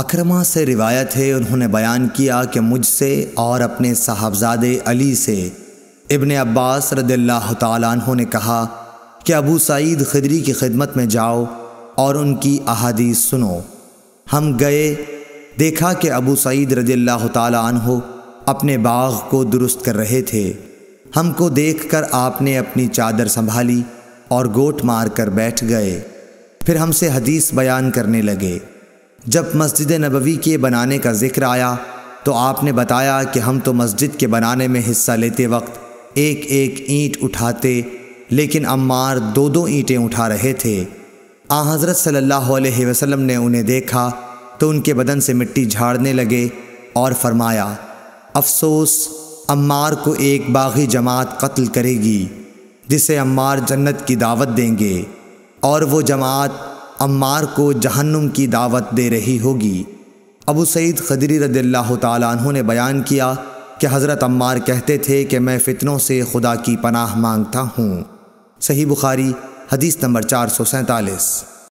Ikrima से रिवायत है उन्होंने बयान किया कि मुझसे और अपने साहबजादे अली से इबन अब्बास रदल्ला तहों ने कहा कि अबू सईद खदरी की खिदमत में जाओ और उनकी अहादीस सुनो हम गए देखा कि अबू सईद रदील्ला तहों अपने बाग को दुरुस्त कर रहे थे हमको देखकर आपने अपनी चादर संभाली और गोट मार कर बैठ गए फिर हमसे हदीस बयान करने लगे जब मस्जिद नबवी के बनाने का ज़िक्र आया तो आपने बताया कि हम तो मस्जिद के बनाने में हिस्सा लेते वक्त एक एक ईंट उठाते लेकिन अम्मार दो दो ईंटें उठा रहे थे आ हज़रत सल्लल्लाहु अलैहि वसल्लम ने उन्हें देखा तो उनके बदन से मिट्टी झाड़ने लगे और फरमाया अफसोस अम्मार को एक बागी जमात कत्ल करेगी जिसे अम्मार जन्नत की दावत देंगे और वो जमात अम्मार को जहन्नुम की दावत दे रही होगी अबू सईद खदरी रदील्ला तु ने बयान किया कि हज़रत अम्मार कहते थे कि मैं फ़ितनों से खुदा की पनाह मांगता हूँ सही बुखारी हदीस नंबर चार सौ सैंतालीस